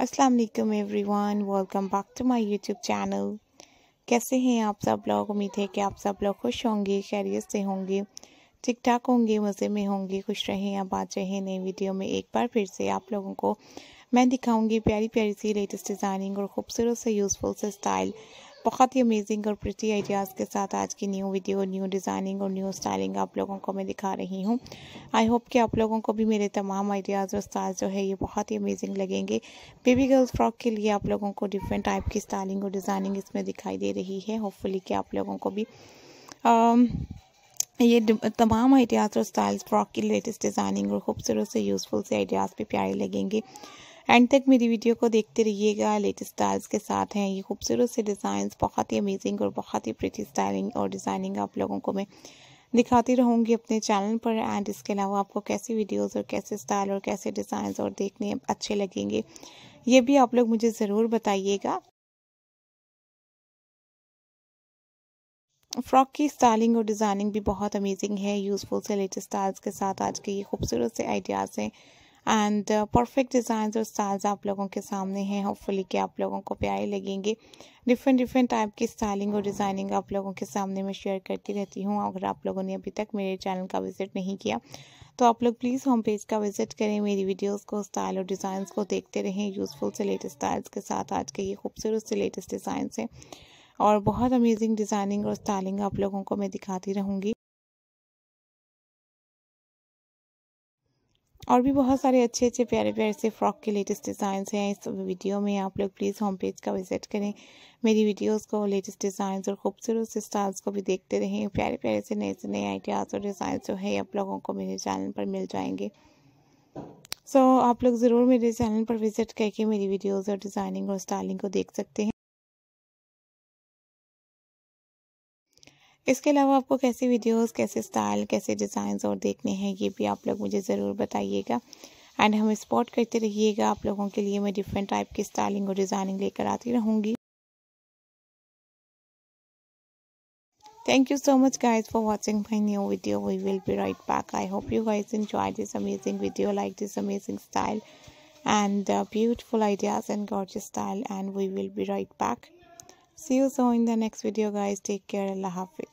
अस्सलाम वालेकुम everyone welcome back to my YouTube channel कैसे हैं आप सब लोग उम्मीद है कि आप सब लोग खुश होंगे खैरियत से होंगे ठीक ठाक होंगे मज़े में होंगे खुश रहें आप बात रहे नई वीडियो में एक बार फिर से आप लोगों को मैं दिखाऊंगी प्यारी प्यारी सी लेटेस्ट डिज़ाइनिंग और ख़ूबसूरत से यूज़फुल से स्टाइल बहुत ही अमेजिंग और प्रिटी आइडियाज़ के साथ आज की न्यू वीडियो न्यू डिज़ाइनिंग और न्यू स्टाइलिंग आप लोगों को मैं दिखा रही हूँ आई होप कि आप लोगों को भी मेरे तमाम आइडियाज़ और स्टाइल जो है ये बहुत ही अमेजिंग लगेंगे बेबी गर्ल्स फ्रॉक के लिए आप लोगों को डिफरेंट टाइप की स्टाइलिंग और डिज़ाइनिंग इसमें दिखाई दे रही है होपफुली कि आप लोगों को भी um, ये तमाम आइडियाज़ और स्टाइल्स फ्रॉक की लेटेस्ट डिज़ाइनिंग और खूबसूरत से यूज़फुल से आइडियाज़ भी प्यारे लगेंगे एंड तक मेरी वीडियो को देखते रहिएगा लेटेस्ट स्टाइल्स के साथ हैं ये खूबसूरत से डिजाइन बहुत ही अमेजिंग और बहुत ही प्रीति स्टाइलिंग और डिज़ाइनिंग आप लोगों को मैं दिखाती रहूँगी अपने चैनल पर एंड इसके अलावा आपको कैसी वीडियोज और कैसे स्टाइल और कैसे डिजाइन और देखने अच्छे लगेंगे ये भी आप लोग मुझे ज़रूर बताइएगा फ्रॉक की स्टाइलिंग और डिज़ाइनिंग भी बहुत अमेजिंग है यूज़फुल से लेटेस्ट स्टाइल्स के साथ आज के ये खूबसूरत से आइडियाज़ हैं एंड परफेक्ट डिज़ाइन और स्टाइल्स आप लोगों के सामने हैं होपफुली कि आप लोगों को प्यारे लगेंगे डिफरेंट डिफरेंट टाइप की स्टाइलिंग और डिज़ाइनिंग आप लोगों के सामने मैं शेयर करती रहती हूँ अगर आप लोगों ने अभी तक मेरे चैनल का विज़िट नहीं किया तो आप लोग प्लीज़ होम पेज का विज़िट करें मेरी वीडियोस को स्टाइल और डिज़ाइन को देखते रहें यूज़फुल से लेटेस्ट स्टाइल्स के साथ आज के ये खूबसूरत से लेटेस्ट डिजाइन हैं और बहुत अमेजिंग डिज़ाइनिंग और स्टाइलिंग आप लोगों को मैं दिखाती रहूँगी और भी बहुत सारे अच्छे अच्छे प्यारे प्यारे से फ्रॉक के लेटेस्ट डिज़ाइंस हैं इस वीडियो में आप लोग प्लीज़ होम पेज का विज़िट करें मेरी वीडियोस को लेटेस्ट डिज़ाइंस और खूबसूरत से स्टाइल्स को भी देखते रहें प्यारे प्यारे से नए से नए आइडियाज़ और डिज़ाइन जो है आप लोगों को मेरे चैनल पर मिल जाएंगे सो so, आप लोग ज़रूर मेरे चैनल पर विज़िट करके मेरी वीडियोज़ और डिज़ाइनिंग और स्टाइलिंग को देख सकते हैं इसके अलावा आपको कैसे वीडियोस कैसे स्टाइल कैसे डिज़ाइंस और देखने हैं ये भी आप लोग मुझे ज़रूर बताइएगा एंड हमें सपोर्ट करते रहिएगा आप लोगों के लिए मैं डिफरेंट टाइप की स्टाइलिंग और डिज़ाइनिंग लेकर आती रहूँगी Thank you so much guys for watching my new video. We will be right back. I hope you guys enjoyed this amazing video, like this amazing style and uh, beautiful ideas and gorgeous style and we will be right back. See you soon in the next video guys. Take care. Allah Hafiz.